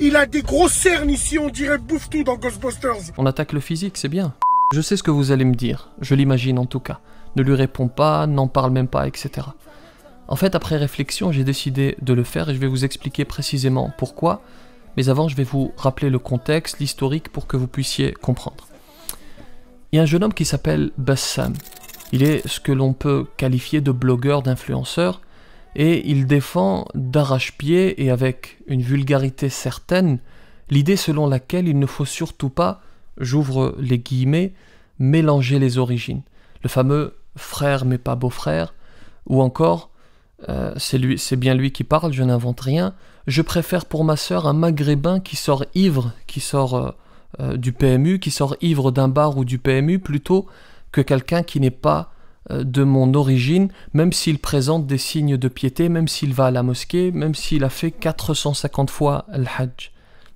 Il a des gros cernes ici, on dirait bouffe tout dans Ghostbusters. On attaque le physique, c'est bien. Je sais ce que vous allez me dire, je l'imagine en tout cas. Ne lui réponds pas, n'en parle même pas, etc. En fait, après réflexion, j'ai décidé de le faire et je vais vous expliquer précisément pourquoi. Mais avant, je vais vous rappeler le contexte, l'historique, pour que vous puissiez comprendre. Il y a un jeune homme qui s'appelle Bassam. Il est ce que l'on peut qualifier de blogueur, d'influenceur et il défend d'arrache-pied et avec une vulgarité certaine l'idée selon laquelle il ne faut surtout pas, j'ouvre les guillemets, mélanger les origines. Le fameux frère mais pas beau-frère, ou encore, euh, lui c'est bien lui qui parle, je n'invente rien, je préfère pour ma sœur un maghrébin qui sort ivre, qui sort euh, euh, du PMU, qui sort ivre d'un bar ou du PMU, plutôt que quelqu'un qui n'est pas euh, de mon origine, même s'il présente des signes de piété, même s'il va à la mosquée, même s'il a fait 450 fois le hajj.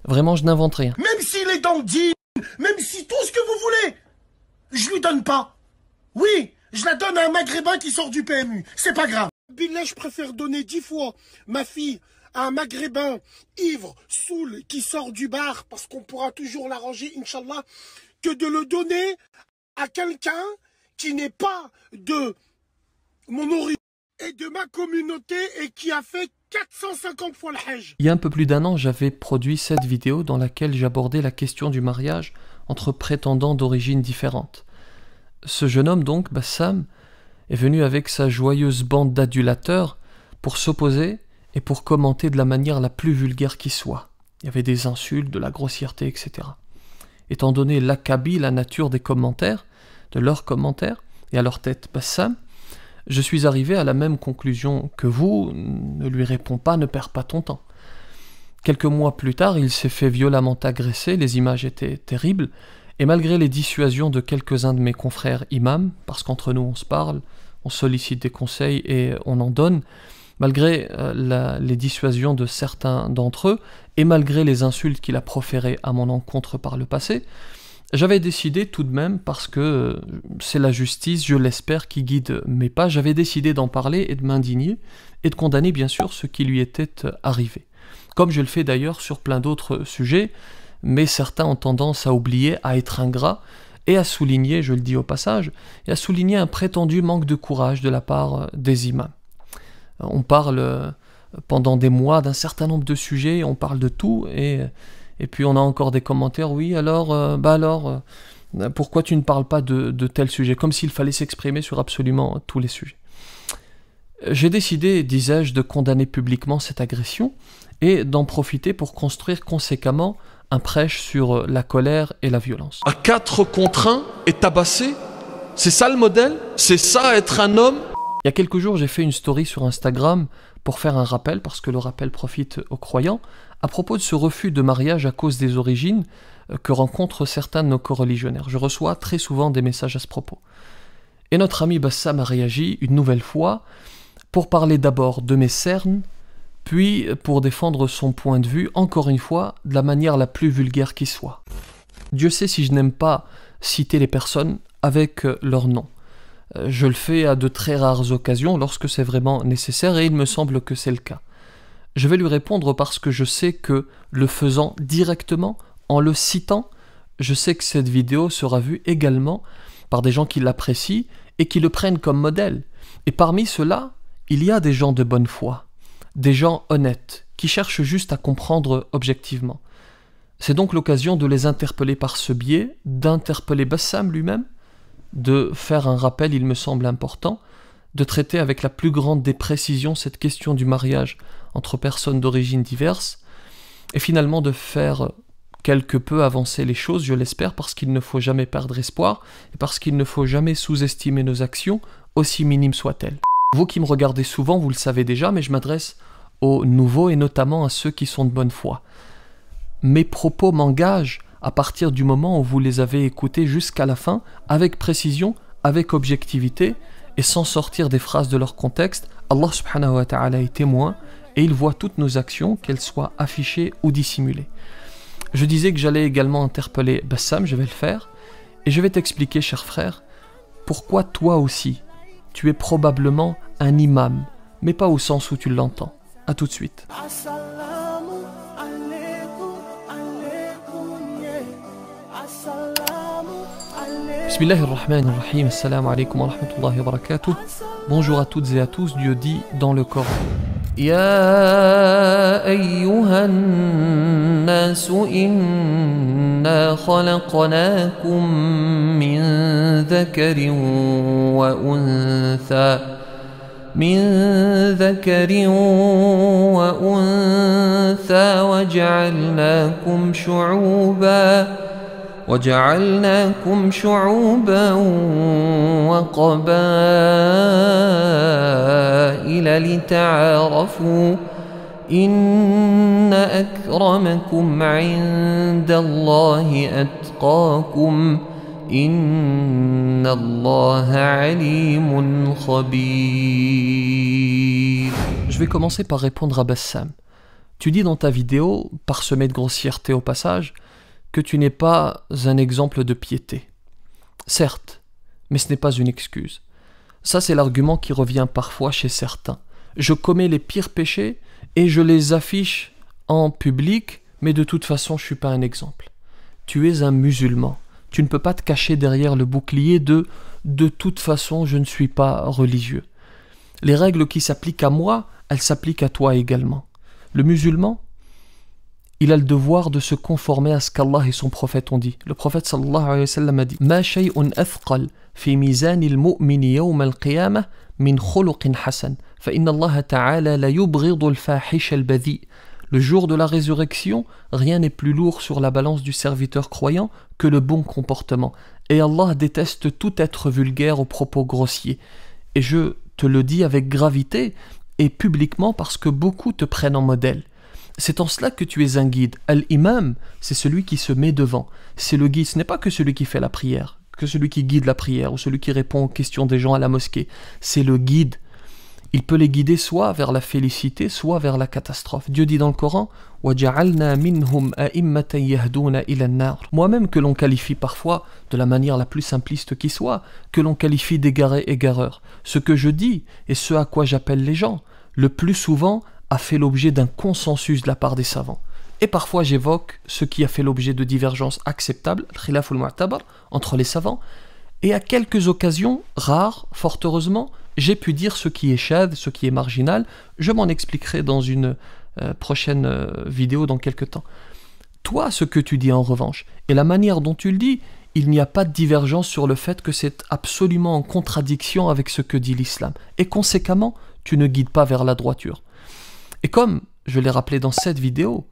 Vraiment, je n'invente rien. Même s'il est dans le même si tout ce que vous voulez, je lui donne pas. Oui, je la donne à un maghrébin qui sort du PMU. C'est pas grave. Billet, je préfère donner dix fois ma fille à un maghrébin ivre, saoul, qui sort du bar, parce qu'on pourra toujours l'arranger, Inch'Allah, que de le donner à quelqu'un qui n'est pas de mon origine et de ma communauté et qui a fait 450 fois le Hajj. Il y a un peu plus d'un an, j'avais produit cette vidéo dans laquelle j'abordais la question du mariage entre prétendants d'origines différentes. Ce jeune homme donc, Bassam, est venu avec sa joyeuse bande d'adulateurs pour s'opposer et pour commenter de la manière la plus vulgaire qui soit. Il y avait des insultes, de la grossièreté, etc. Étant donné l'accabit, la nature des commentaires, de leurs commentaires et à leur tête bah, ça, je suis arrivé à la même conclusion que vous, ne lui réponds pas, ne perds pas ton temps. Quelques mois plus tard, il s'est fait violemment agresser, les images étaient terribles, et malgré les dissuasions de quelques-uns de mes confrères imams, parce qu'entre nous on se parle, on sollicite des conseils et on en donne, malgré euh, les dissuasions de certains d'entre eux, et malgré les insultes qu'il a proférées à mon encontre par le passé, j'avais décidé tout de même, parce que c'est la justice, je l'espère, qui guide mes pas, j'avais décidé d'en parler et de m'indigner, et de condamner bien sûr ce qui lui était arrivé. Comme je le fais d'ailleurs sur plein d'autres sujets, mais certains ont tendance à oublier, à être ingrats, et à souligner, je le dis au passage, et à souligner un prétendu manque de courage de la part des imams. On parle pendant des mois d'un certain nombre de sujets, on parle de tout, et et puis on a encore des commentaires, oui, alors, euh, bah alors, euh, pourquoi tu ne parles pas de, de tel sujet Comme s'il fallait s'exprimer sur absolument tous les sujets. J'ai décidé, disais-je, de condamner publiquement cette agression et d'en profiter pour construire conséquemment un prêche sur euh, la colère et la violence. À quatre contre un et tabassé C'est ça le modèle C'est ça être un homme Il y a quelques jours, j'ai fait une story sur Instagram pour faire un rappel, parce que le rappel profite aux croyants, à propos de ce refus de mariage à cause des origines euh, que rencontrent certains de nos coreligionnaires. Je reçois très souvent des messages à ce propos. Et notre ami Bassam a réagi une nouvelle fois pour parler d'abord de mes cernes, puis pour défendre son point de vue, encore une fois, de la manière la plus vulgaire qui soit. Dieu sait si je n'aime pas citer les personnes avec euh, leur nom. Euh, je le fais à de très rares occasions lorsque c'est vraiment nécessaire et il me semble que c'est le cas. Je vais lui répondre parce que je sais que le faisant directement, en le citant, je sais que cette vidéo sera vue également par des gens qui l'apprécient et qui le prennent comme modèle. Et parmi ceux-là, il y a des gens de bonne foi, des gens honnêtes, qui cherchent juste à comprendre objectivement. C'est donc l'occasion de les interpeller par ce biais, d'interpeller Bassam lui-même, de faire un rappel, il me semble important, de traiter avec la plus grande déprécision cette question du mariage entre personnes d'origine diverses, et finalement de faire quelque peu avancer les choses, je l'espère, parce qu'il ne faut jamais perdre espoir, et parce qu'il ne faut jamais sous-estimer nos actions, aussi minimes soient-elles. Vous qui me regardez souvent, vous le savez déjà, mais je m'adresse aux nouveaux et notamment à ceux qui sont de bonne foi. Mes propos m'engagent à partir du moment où vous les avez écoutés jusqu'à la fin, avec précision, avec objectivité, et sans sortir des phrases de leur contexte, Allah subhanahu wa ta'ala est témoin, et il voit toutes nos actions, qu'elles soient affichées ou dissimulées. Je disais que j'allais également interpeller Bassam, je vais le faire, et je vais t'expliquer, cher frère, pourquoi toi aussi, tu es probablement un imam, mais pas au sens où tu l'entends. A tout de suite. Bonjour à toutes et à tous, Dieu dit dans le Coran. يا أيها الناس إنا خلقناكم من ذكر وأنثى من ذكر وأنثى وجعلناكم شعوباً Je vais commencer par répondre à Bassam. Tu dis dans ta vidéo, parsemée de grossièreté au passage, « que tu n'es pas un exemple de piété. Certes, mais ce n'est pas une excuse. Ça, c'est l'argument qui revient parfois chez certains. Je commets les pires péchés et je les affiche en public, mais de toute façon, je ne suis pas un exemple. Tu es un musulman. Tu ne peux pas te cacher derrière le bouclier de de toute façon, je ne suis pas religieux. Les règles qui s'appliquent à moi, elles s'appliquent à toi également. Le musulman, il a le devoir de se conformer à ce qu'Allah et son prophète ont dit. Le prophète sallallahu alayhi wa sallam a dit Le jour de la résurrection, rien n'est plus lourd sur la balance du serviteur croyant que le bon comportement. Et Allah déteste tout être vulgaire aux propos grossiers. Et je te le dis avec gravité et publiquement parce que beaucoup te prennent en modèle. C'est en cela que tu es un guide. Al-imam, c'est celui qui se met devant. C'est le guide, ce n'est pas que celui qui fait la prière, que celui qui guide la prière ou celui qui répond aux questions des gens à la mosquée. C'est le guide. Il peut les guider soit vers la félicité, soit vers la catastrophe. Dieu dit dans le Coran Moi-même que l'on qualifie parfois de la manière la plus simpliste qui soit, que l'on qualifie d'égaré égareur. Ce que je dis et ce à quoi j'appelle les gens, le plus souvent a fait l'objet d'un consensus de la part des savants. Et parfois j'évoque ce qui a fait l'objet de divergences acceptables, entre les savants, et à quelques occasions, rares, fort heureusement, j'ai pu dire ce qui est chad, ce qui est marginal, je m'en expliquerai dans une euh, prochaine euh, vidéo dans quelques temps. Toi, ce que tu dis en revanche, et la manière dont tu le dis, il n'y a pas de divergence sur le fait que c'est absolument en contradiction avec ce que dit l'islam, et conséquemment, tu ne guides pas vers la droiture. Et comme je l'ai rappelé dans cette vidéo,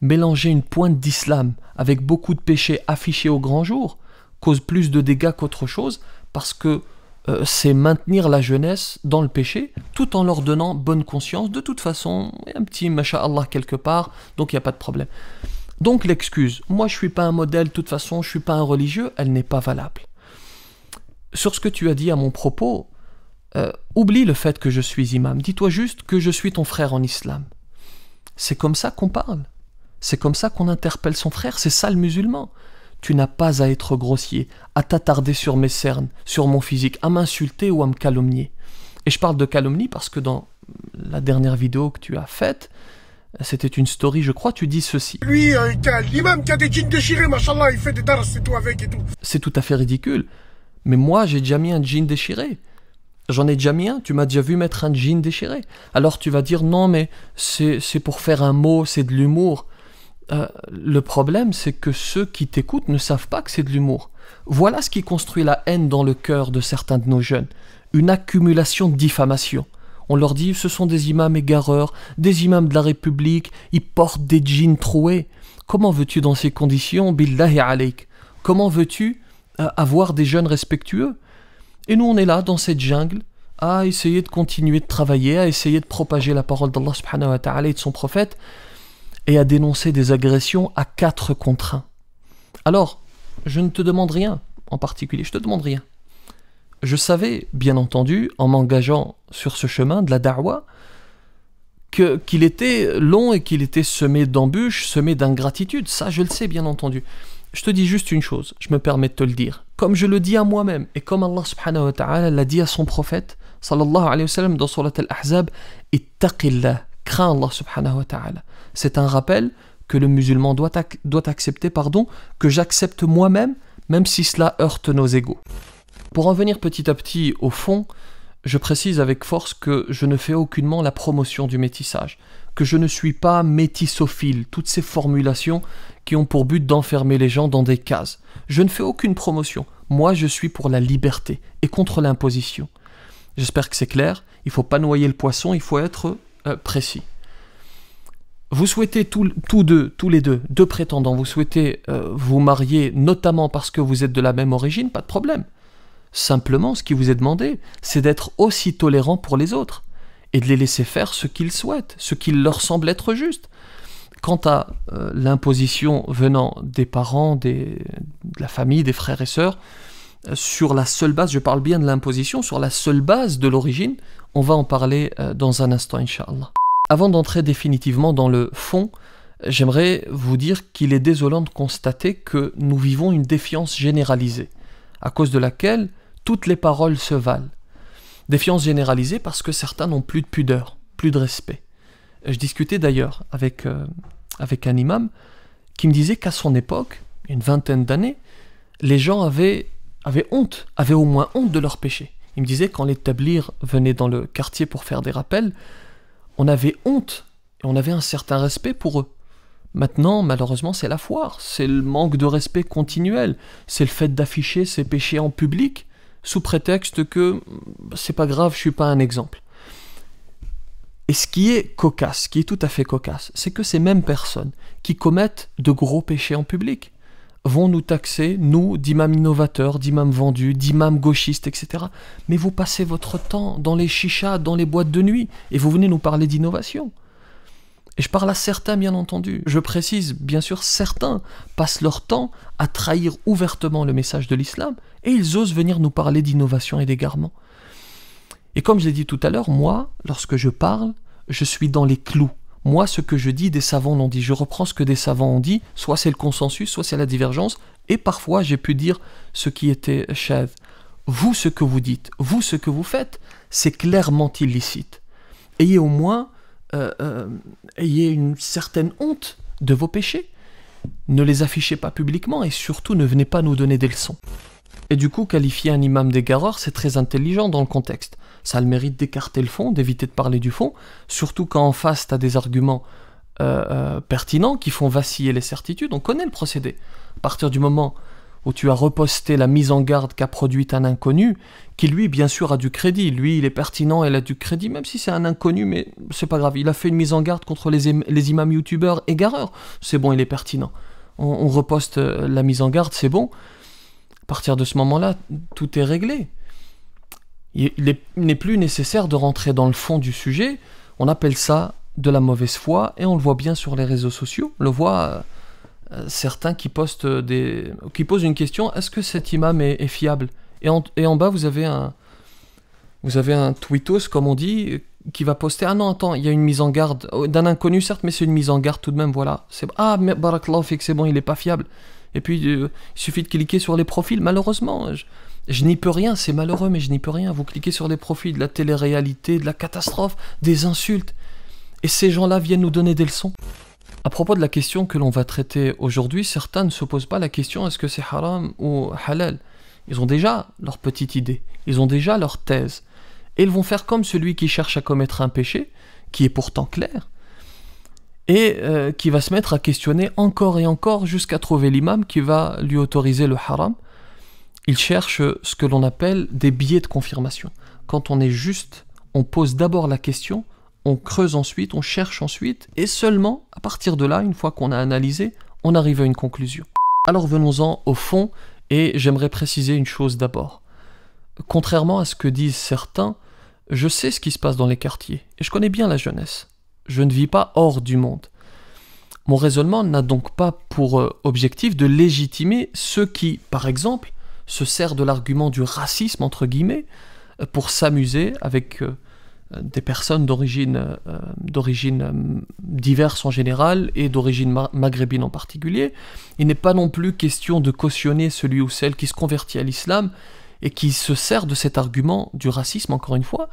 mélanger une pointe d'islam avec beaucoup de péchés affichés au grand jour cause plus de dégâts qu'autre chose parce que euh, c'est maintenir la jeunesse dans le péché tout en leur donnant bonne conscience. De toute façon, il un petit masha'Allah quelque part, donc il n'y a pas de problème. Donc l'excuse, moi je ne suis pas un modèle, de toute façon je suis pas un religieux, elle n'est pas valable. Sur ce que tu as dit à mon propos, euh, oublie le fait que je suis imam, dis-toi juste que je suis ton frère en islam. C'est comme ça qu'on parle, c'est comme ça qu'on interpelle son frère, c'est ça le musulman. Tu n'as pas à être grossier, à t'attarder sur mes cernes, sur mon physique, à m'insulter ou à me calomnier. Et je parle de calomnie parce que dans la dernière vidéo que tu as faite, c'était une story, je crois, tu dis ceci. Lui, un euh, l'imam qui a des jeans déchirés, machallah, il fait des daras, c'est tout avec et tout. C'est tout à fait ridicule. Mais moi, j'ai déjà mis un jean déchiré. J'en ai déjà mis un, tu m'as déjà vu mettre un jean déchiré. Alors tu vas dire non, mais c'est pour faire un mot, c'est de l'humour. Euh, le problème, c'est que ceux qui t'écoutent ne savent pas que c'est de l'humour. Voilà ce qui construit la haine dans le cœur de certains de nos jeunes. Une accumulation de diffamation. On leur dit ce sont des imams égareurs, des imams de la République, ils portent des jeans troués. Comment veux-tu dans ces conditions, billahi alik Comment veux-tu euh, avoir des jeunes respectueux et nous, on est là, dans cette jungle, à essayer de continuer de travailler, à essayer de propager la parole d'Allah subhanahu wa ta'ala et de son prophète, et à dénoncer des agressions à quatre contre un. Alors, je ne te demande rien en particulier, je te demande rien. Je savais, bien entendu, en m'engageant sur ce chemin de la que qu'il était long et qu'il était semé d'embûches, semé d'ingratitude, ça je le sais, bien entendu. Je te dis juste une chose, je me permets de te le dire. Comme je le dis à moi-même et comme Allah subhanahu wa ta'ala l'a dit à son prophète, sallallahu alayhi wa sallam, dans al-Ahzab, crains Allah subhanahu wa ta'ala. C'est un rappel que le musulman doit, doit accepter, pardon, que j'accepte moi-même, même si cela heurte nos égaux. Pour en venir petit à petit au fond, je précise avec force que je ne fais aucunement la promotion du métissage que je ne suis pas métissophile, toutes ces formulations qui ont pour but d'enfermer les gens dans des cases. Je ne fais aucune promotion. Moi, je suis pour la liberté et contre l'imposition. J'espère que c'est clair. Il ne faut pas noyer le poisson, il faut être euh, précis. Vous souhaitez tous, deux, tous les deux, deux prétendants, vous souhaitez euh, vous marier notamment parce que vous êtes de la même origine, pas de problème. Simplement, ce qui vous est demandé, c'est d'être aussi tolérant pour les autres et de les laisser faire ce qu'ils souhaitent, ce qui leur semble être juste. Quant à euh, l'imposition venant des parents, des, de la famille, des frères et sœurs, euh, sur la seule base, je parle bien de l'imposition, sur la seule base de l'origine, on va en parler euh, dans un instant, Inch'Allah. Avant d'entrer définitivement dans le fond, j'aimerais vous dire qu'il est désolant de constater que nous vivons une défiance généralisée, à cause de laquelle toutes les paroles se valent, Défiance généralisée parce que certains n'ont plus de pudeur, plus de respect. Je discutais d'ailleurs avec, euh, avec un imam qui me disait qu'à son époque, une vingtaine d'années, les gens avaient, avaient honte, avaient au moins honte de leurs péchés. Il me disait quand l'établir venait venaient dans le quartier pour faire des rappels, on avait honte et on avait un certain respect pour eux. Maintenant, malheureusement, c'est la foire, c'est le manque de respect continuel, c'est le fait d'afficher ses péchés en public sous prétexte que bah, c'est pas grave, je suis pas un exemple. Et ce qui est cocasse, ce qui est tout à fait cocasse, c'est que ces mêmes personnes qui commettent de gros péchés en public vont nous taxer, nous, d'imams innovateurs, d'imams vendus, d'imams gauchistes, etc. Mais vous passez votre temps dans les chichas, dans les boîtes de nuit, et vous venez nous parler d'innovation. Et je parle à certains, bien entendu. Je précise, bien sûr, certains passent leur temps à trahir ouvertement le message de l'islam et ils osent venir nous parler d'innovation et d'égarement. Et comme je l'ai dit tout à l'heure, moi, lorsque je parle, je suis dans les clous. Moi, ce que je dis, des savants l'ont dit. Je reprends ce que des savants ont dit. Soit c'est le consensus, soit c'est la divergence. Et parfois, j'ai pu dire ce qui était chef. Vous, ce que vous dites, vous, ce que vous faites, c'est clairement illicite. Ayez au moins euh, euh, ayez une certaine honte de vos péchés. Ne les affichez pas publiquement et surtout ne venez pas nous donner des leçons. Et du coup, qualifier un imam d'égareur, c'est très intelligent dans le contexte. Ça a le mérite d'écarter le fond, d'éviter de parler du fond, surtout quand en face, tu as des arguments euh, pertinents qui font vaciller les certitudes. On connaît le procédé. À partir du moment où tu as reposté la mise en garde qu'a produite un inconnu, qui lui, bien sûr, a du crédit. Lui, il est pertinent, elle a du crédit, même si c'est un inconnu, mais c'est pas grave. Il a fait une mise en garde contre les, imams youtubeurs égareurs. C'est bon, il est pertinent. On, on reposte euh, la mise en garde, c'est bon. À partir de ce moment-là, tout est réglé. Il n'est plus nécessaire de rentrer dans le fond du sujet. On appelle ça de la mauvaise foi et on le voit bien sur les réseaux sociaux. On le voit euh, certains qui postent des, qui posent une question est-ce que cet imam est, fiable et en, et en, bas, vous avez un, vous avez un tweetos, comme on dit, qui va poster ah non attends, il y a une mise en garde oh, d'un inconnu certes, mais c'est une mise en garde tout de même. Voilà, c'est ah mais barakallah fait que c'est bon, il n'est pas fiable. Et puis euh, il suffit de cliquer sur les profils. Malheureusement, je, je n'y peux rien, c'est malheureux, mais je n'y peux rien. Vous cliquez sur les profils de la télé-réalité, de la catastrophe, des insultes, et ces gens-là viennent nous donner des leçons. À propos de la question que l'on va traiter aujourd'hui, certains ne se posent pas la question est-ce que c'est haram ou halal Ils ont déjà leur petite idée, ils ont déjà leur thèse. Et ils vont faire comme celui qui cherche à commettre un péché, qui est pourtant clair, et euh, qui va se mettre à questionner encore et encore jusqu'à trouver l'imam qui va lui autoriser le haram. Il cherche ce que l'on appelle des billets de confirmation. Quand on est juste, on pose d'abord la question on creuse ensuite, on cherche ensuite, et seulement à partir de là, une fois qu'on a analysé, on arrive à une conclusion. Alors venons-en au fond, et j'aimerais préciser une chose d'abord. Contrairement à ce que disent certains, je sais ce qui se passe dans les quartiers, et je connais bien la jeunesse. Je ne vis pas hors du monde. Mon raisonnement n'a donc pas pour euh, objectif de légitimer ceux qui, par exemple, se servent de l'argument du racisme, entre guillemets, pour s'amuser avec... Euh, euh, des personnes d'origine euh, d'origine euh, diverses en général et d'origine maghrébine en particulier. Il n'est pas non plus question de cautionner celui ou celle qui se convertit à l'islam et qui se sert de cet argument du racisme, encore une fois,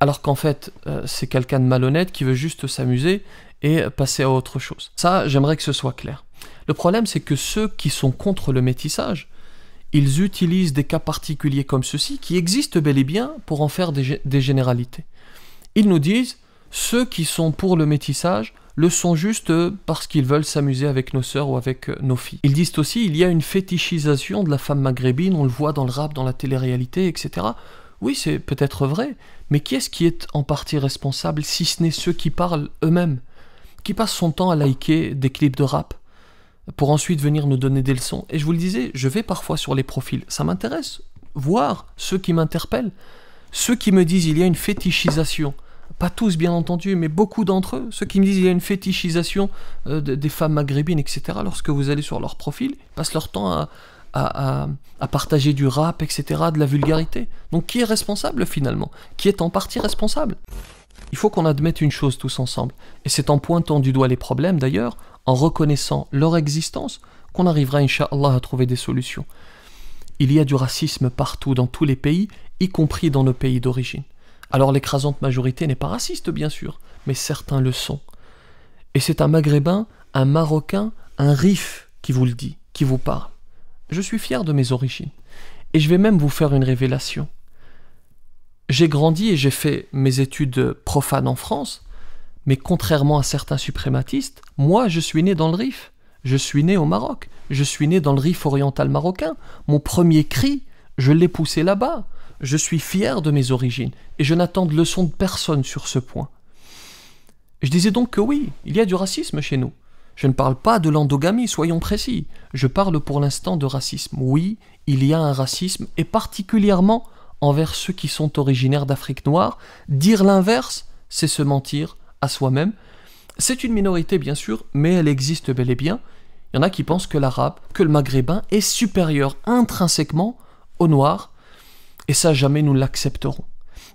alors qu'en fait, c'est quelqu'un de malhonnête qui veut juste s'amuser et passer à autre chose. Ça, j'aimerais que ce soit clair. Le problème, c'est que ceux qui sont contre le métissage, ils utilisent des cas particuliers comme ceux-ci, qui existent bel et bien, pour en faire des généralités. Ils nous disent ceux qui sont pour le métissage le sont juste parce qu'ils veulent s'amuser avec nos sœurs ou avec euh, nos filles. Ils disent aussi il y a une fétichisation de la femme maghrébine, on le voit dans le rap, dans la télé-réalité, etc. Oui, c'est peut-être vrai, mais qui est-ce qui est en partie responsable si ce n'est ceux qui parlent eux-mêmes, qui passent son temps à liker des clips de rap pour ensuite venir nous donner des leçons Et je vous le disais, je vais parfois sur les profils, ça m'intéresse, voir ceux qui m'interpellent. Ceux qui me disent il y a une fétichisation, pas tous bien entendu, mais beaucoup d'entre eux, ceux qui me disent il y a une fétichisation euh, des femmes maghrébines, etc., lorsque vous allez sur leur profil, ils passent leur temps à, partager du rap, etc., de la vulgarité. Donc qui est responsable finalement Qui est en partie responsable Il faut qu'on admette une chose tous ensemble, et c'est en pointant du doigt les problèmes d'ailleurs, en reconnaissant leur existence, qu'on arrivera, Inch'Allah, à trouver des solutions. Il y a du racisme partout, dans tous les pays, y compris dans nos pays d'origine. Alors l'écrasante majorité n'est pas raciste, bien sûr, mais certains le sont. Et c'est un Maghrébin, un Marocain, un Rif qui vous le dit, qui vous parle. Je suis fier de mes origines. Et je vais même vous faire une révélation. J'ai grandi et j'ai fait mes études profanes en France, mais contrairement à certains suprématistes, moi je suis né dans le Rif. Je suis né au Maroc, je suis né dans le Rif oriental marocain. Mon premier cri, je l'ai poussé là-bas. Je suis fier de mes origines et je n'attends de leçon de personne sur ce point. Je disais donc que oui, il y a du racisme chez nous. Je ne parle pas de l'endogamie, soyons précis. Je parle pour l'instant de racisme. Oui, il y a un racisme, et particulièrement envers ceux qui sont originaires d'Afrique noire. Dire l'inverse, c'est se mentir à soi-même c'est une minorité bien sûr, mais elle existe bel et bien. Il y en a qui pensent que l'arabe, que le maghrébin est supérieur intrinsèquement au noir, et ça jamais nous l'accepterons.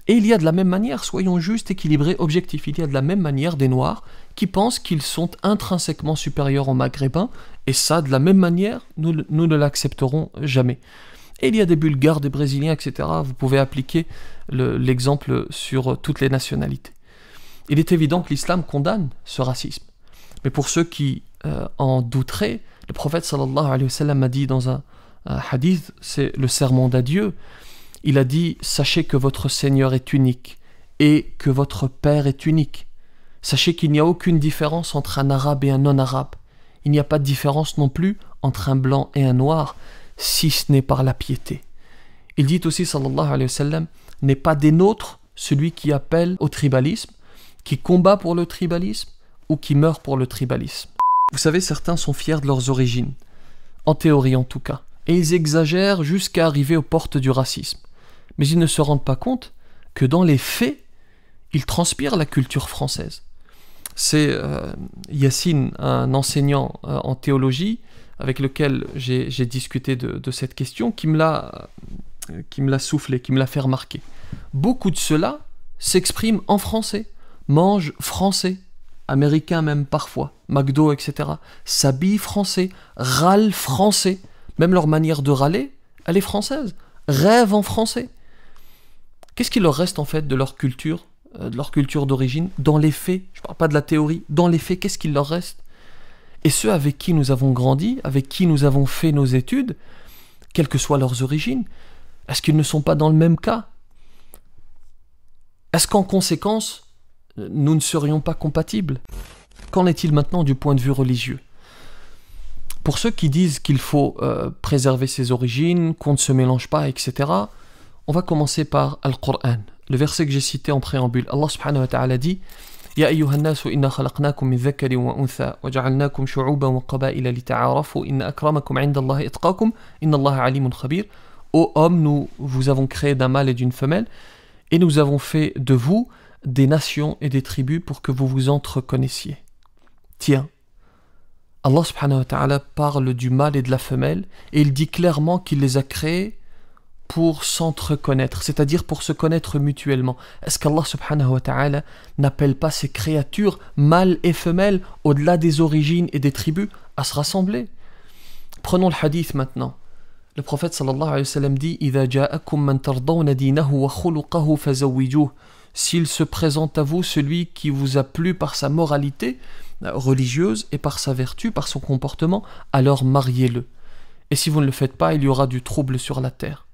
Et il y a de la même manière, soyons justes, équilibrés, objectifs, il y a de la même manière des Noirs qui pensent qu'ils sont intrinsèquement supérieurs aux Maghrébins, et ça, de la même manière, nous, nous ne l'accepterons jamais. Et il y a des Bulgares, des Brésiliens, etc. Vous pouvez appliquer l'exemple sur toutes les nationalités. Il est évident que l'islam condamne ce racisme. Mais pour ceux qui euh, en douteraient, le prophète sallallahu alayhi wa sallam a dit dans un, hadith, c'est le sermon d'adieu, il a dit Sachez que votre Seigneur est unique et que votre Père est unique. Sachez qu'il n'y a aucune différence entre un arabe et un non-arabe. Il n'y a pas de différence non plus entre un blanc et un noir, si ce n'est par la piété. Il dit aussi, sallallahu alayhi wa sallam, n'est pas des nôtres celui qui appelle au tribalisme qui combat pour le tribalisme ou qui meurt pour le tribalisme. Vous savez, certains sont fiers de leurs origines, en théorie en tout cas, et ils exagèrent jusqu'à arriver aux portes du racisme. Mais ils ne se rendent pas compte que dans les faits, ils transpirent la culture française. C'est euh, Yacine, un enseignant euh, en théologie, avec lequel j'ai discuté de, cette question, qui me l'a soufflé, qui me l'a fait remarquer. Beaucoup de cela s'exprime en français. Mange français, américain même parfois, McDo, etc., s'habillent français, râlent français, même leur manière de râler, elle est française, Rêve en français. Qu'est-ce qu'il leur reste en fait de leur culture, euh, de leur culture d'origine, dans les faits Je ne parle pas de la théorie, dans les faits, qu'est-ce qu'il leur reste Et ceux avec qui nous avons grandi, avec qui nous avons fait nos études, quelles que soient leurs origines, est-ce qu'ils ne sont pas dans le même cas Est-ce qu'en conséquence, nous ne serions pas compatibles. Qu'en est-il maintenant du point de vue religieux Pour ceux qui disent qu'il faut euh, préserver ses origines, qu'on ne se mélange pas, etc., on va commencer par Al-Qur'an. Le verset que j'ai cité en préambule, Allah subhanahu wa ta'ala dit Ô hommes, nous vous avons créé d'un mâle et d'une femelle, et nous avons fait de vous des nations et des tribus pour que vous vous entreconnaissiez. Tiens, Allah subhanahu wa ta'ala parle du mâle et de la femelle et il dit clairement qu'il les a créés pour s'entre s'entreconnaître, c'est-à-dire pour se connaître mutuellement. Est-ce qu'Allah subhanahu wa ta'ala n'appelle pas ces créatures, mâles et femelles, au-delà des origines et des tribus, à se rassembler Prenons le hadith maintenant. Le prophète alayhi wa sallam dit « ja'akum man tardawna dinahu wa khuluqahu s'il se présente à vous celui qui vous a plu par sa moralité euh, religieuse et par sa vertu, par son comportement, alors mariez-le. Et si vous ne le faites pas, il y aura du trouble sur la terre.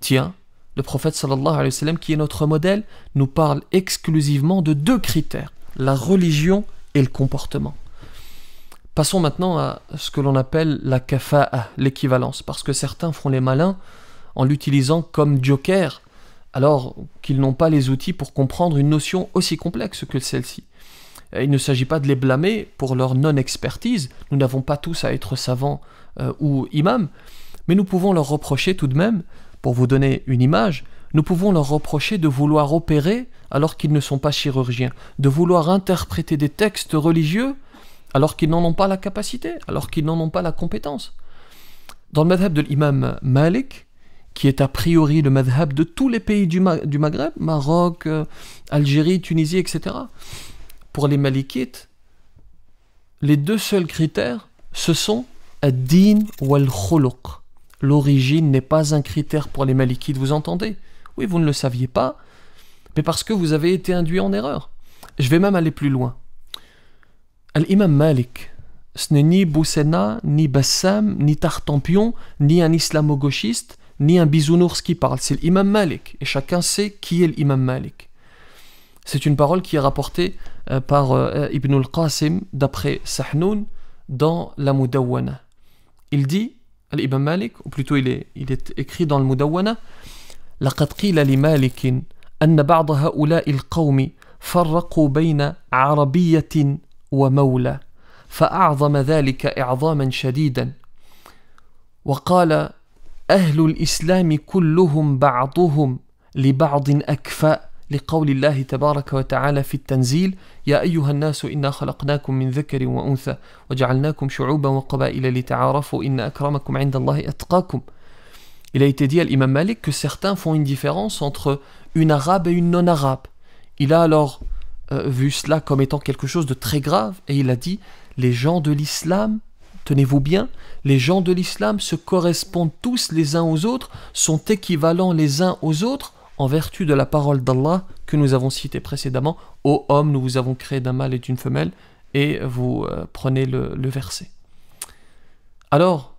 Tiens, le prophète sallallahu alayhi wa qui est notre modèle, nous parle exclusivement de deux critères, la religion et le comportement. Passons maintenant à ce que l'on appelle la kafa'a, l'équivalence, parce que certains font les malins en l'utilisant comme joker alors qu'ils n'ont pas les outils pour comprendre une notion aussi complexe que celle-ci. Euh, il ne s'agit pas de les blâmer pour leur non-expertise, nous n'avons pas tous à être savants euh, ou imams, mais nous pouvons leur reprocher tout de même, pour vous donner une image, nous pouvons leur reprocher de vouloir opérer alors qu'ils ne sont pas chirurgiens, de vouloir interpréter des textes religieux alors qu'ils n'en ont pas la capacité, alors qu'ils n'en ont pas la compétence. Dans le madhab de l'imam Malik, qui est a priori le madhab de tous les pays du, Maghreb, Maroc, euh, Algérie, Tunisie, etc. Pour les malikites, les deux seuls critères, ce sont ad-din ou al-khuluq. L'origine n'est pas un critère pour les malikites, vous entendez Oui, vous ne le saviez pas, mais parce que vous avez été induit en erreur. Je vais même aller plus loin. Al-Imam Malik, ce n'est ni Boussena, ni Bassam, ni Tartampion, ni un islamo-gauchiste, ni un bisounours qui parle, c'est l'imam Malik, et chacun sait qui est l'imam Malik. C'est une parole qui est rapportée euh, par euh, Ibn al-Qasim d'après Sahnoun dans la Mudawwana. Il dit, l'imam Malik, ou plutôt il est, il est écrit dans le Mudawwana, لقد قيل لمالك أن بعض هؤلاء القوم فرقوا بين عربية ومولى فأعظم ذلك إعظاما شديدا وقال أهل الإسلام كلهم بعضهم لبعض أكفاء لقول الله تبارك وتعالى في التنزيل يا أيها الناس إنا خلقناكم من ذكر وأنثى وجعلناكم شعوبا وقبائل لتعارفوا إن أكرمكم عند الله أتقاكم Il a été dit à l'imam Malik que certains font une différence entre une arabe et une non-arabe. Il a alors euh, vu cela comme étant quelque chose de très grave et il a dit les gens de l'islam Tenez-vous bien, les gens de l'islam se correspondent tous les uns aux autres, sont équivalents les uns aux autres en vertu de la parole d'Allah que nous avons citée précédemment. Ô homme, nous vous avons créé d'un mâle et d'une femelle, et vous euh, prenez le, verset. Alors,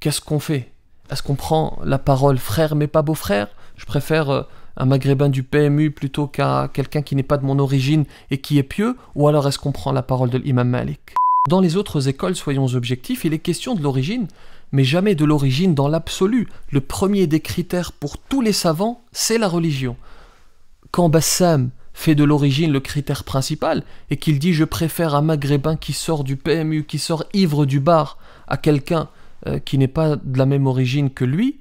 qu'est-ce qu'on fait Est-ce qu'on prend la parole frère mais pas beau-frère Je préfère euh, un maghrébin du PMU plutôt qu'à quelqu'un qui n'est pas de mon origine et qui est pieux Ou alors est-ce qu'on prend la parole de l'imam Malik dans les autres écoles, soyons objectifs, il est question de l'origine, mais jamais de l'origine dans l'absolu. Le premier des critères pour tous les savants, c'est la religion. Quand Bassam fait de l'origine le critère principal et qu'il dit je préfère un maghrébin qui sort du PMU, qui sort ivre du bar, à quelqu'un euh, qui n'est pas de la même origine que lui,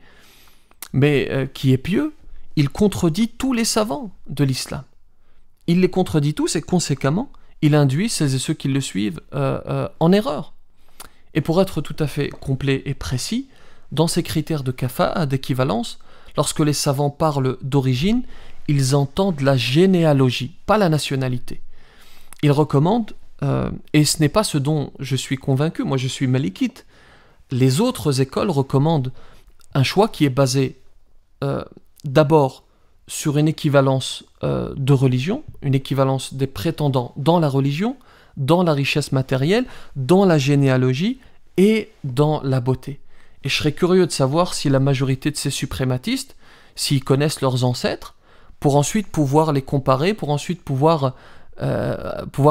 mais euh, qui est pieux, il contredit tous les savants de l'islam. Il les contredit tous et conséquemment, il induit celles et ceux qui le suivent euh, euh, en erreur. Et pour être tout à fait complet et précis, dans ces critères de CAFA, d'équivalence, lorsque les savants parlent d'origine, ils entendent la généalogie, pas la nationalité. Ils recommandent, euh, et ce n'est pas ce dont je suis convaincu, moi je suis malikite, les autres écoles recommandent un choix qui est basé d'abord sur une équivalence euh, de religion, une équivalence des prétendants dans la religion, dans la richesse matérielle, dans la généalogie et dans la beauté. Et je serais curieux de savoir si la majorité de ces suprématistes, s'ils connaissent leurs ancêtres, pour ensuite pouvoir les comparer, pour ensuite pouvoir, euh,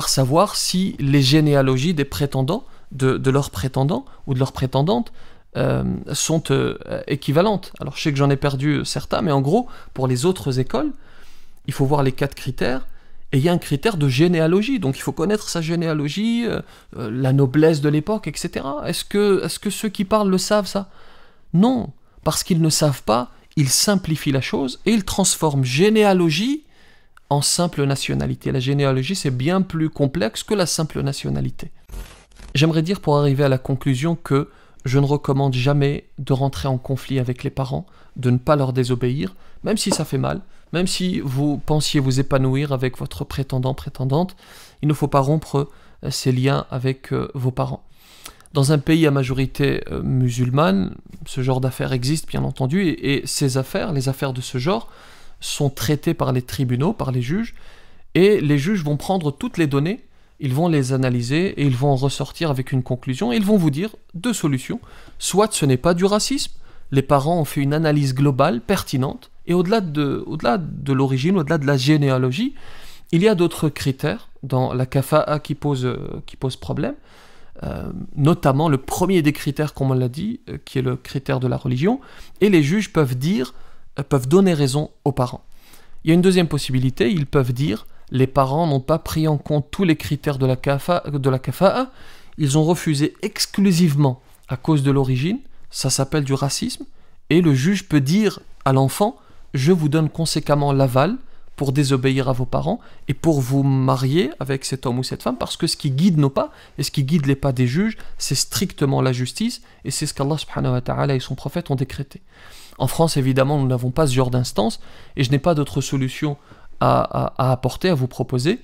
savoir si les généalogies des prétendants, de leurs prétendants ou de leurs prétendantes, euh, sont euh, équivalentes. Alors je sais que j'en ai perdu certains, mais en gros, pour les autres écoles, il faut voir les quatre critères. Et il y a un critère de généalogie, donc il faut connaître sa généalogie, euh, la noblesse de l'époque, etc. Est-ce que, est -ce que ceux qui parlent le savent ça Non, parce qu'ils ne savent pas, ils simplifient la chose et ils transforment généalogie en simple nationalité. La généalogie, c'est bien plus complexe que la simple nationalité. J'aimerais dire pour arriver à la conclusion que je ne recommande jamais de rentrer en conflit avec les parents, de ne pas leur désobéir, même si ça fait mal, même si vous pensiez vous épanouir avec votre prétendant, prétendante, il ne faut pas rompre euh, ces liens avec euh, vos parents. Dans un pays à majorité euh, musulmane, ce genre d'affaires existe bien entendu, et, et ces affaires, les affaires de ce genre, sont traitées par les tribunaux, par les juges, et les juges vont prendre toutes les données ils vont les analyser et ils vont ressortir avec une conclusion et ils vont vous dire deux solutions. Soit ce n'est pas du racisme, les parents ont fait une analyse globale, pertinente, et au-delà de, au-delà de l'origine, au-delà de la généalogie, il y a d'autres critères dans la CAFAA qui posent euh, qui pose problème, euh, notamment le premier des critères, comme on l'a dit, euh, qui est le critère de la religion, et les juges peuvent dire, peuvent donner raison aux parents. Il y a une deuxième possibilité, ils peuvent dire, les parents n'ont pas pris en compte tous les critères de la CAFA, de la ils ont refusé exclusivement à cause de l'origine, ça s'appelle du racisme, et le juge peut dire à l'enfant, je vous donne conséquemment l'aval pour désobéir à vos parents et pour vous marier avec cet homme ou cette femme, parce que ce qui guide nos pas et ce qui guide les pas des juges, c'est strictement la justice, et c'est ce qu'Allah subhanahu wa ta'ala et son prophète ont décrété. En France, évidemment, nous n'avons pas ce genre d'instance, et je n'ai pas d'autre solution à, apporter, à vous proposer,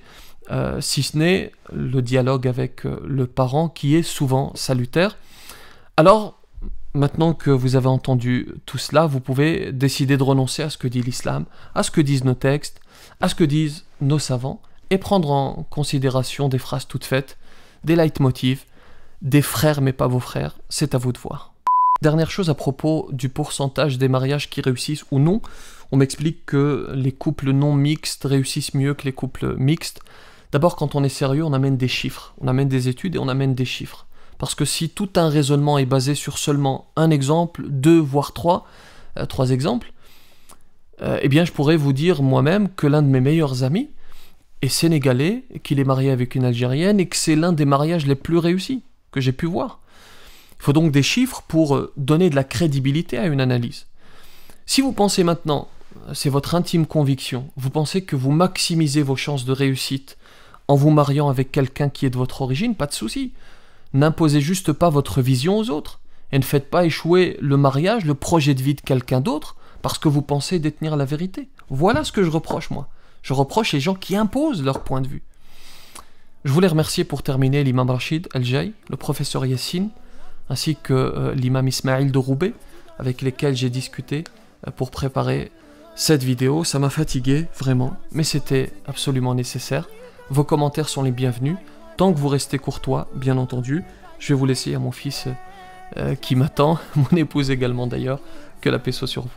euh, si ce n'est le dialogue avec euh, le parent qui est souvent salutaire. Alors, maintenant que vous avez entendu tout cela, vous pouvez décider de renoncer à ce que dit l'islam, à ce que disent nos textes, à ce que disent nos savants, et prendre en considération des phrases toutes faites, des leitmotivs, des frères mais pas vos frères, c'est à vous de voir. Dernière chose à propos du pourcentage des mariages qui réussissent ou non, on m'explique que les couples non mixtes réussissent mieux que les couples mixtes. D'abord, quand on est sérieux, on amène des chiffres, on amène des études et on amène des chiffres. Parce que si tout un raisonnement est basé sur seulement un exemple, deux, voire trois, euh, trois exemples, euh, eh bien je pourrais vous dire moi-même que l'un de mes meilleurs amis est sénégalais, qu'il est marié avec une Algérienne et que c'est l'un des mariages les plus réussis que j'ai pu voir. Il faut donc des chiffres pour euh, donner de la crédibilité à une analyse. Si vous pensez maintenant c'est votre intime conviction, vous pensez que vous maximisez vos chances de réussite en vous mariant avec quelqu'un qui est de votre origine, pas de souci. N'imposez juste pas votre vision aux autres et ne faites pas échouer le mariage, le projet de vie de quelqu'un d'autre parce que vous pensez détenir la vérité. Voilà ce que je reproche moi. Je reproche les gens qui imposent leur point de vue. Je voulais remercier pour terminer l'imam Rachid Al-Jay, le professeur Yassine, ainsi que euh, l'imam Ismail de Roubaix, avec lesquels j'ai discuté euh, pour préparer cette vidéo, ça m'a fatigué, vraiment, mais c'était absolument nécessaire. Vos commentaires sont les bienvenus, tant que vous restez courtois, bien entendu. Je vais vous laisser à mon fils euh, qui m'attend, mon épouse également d'ailleurs. Que la paix soit sur vous.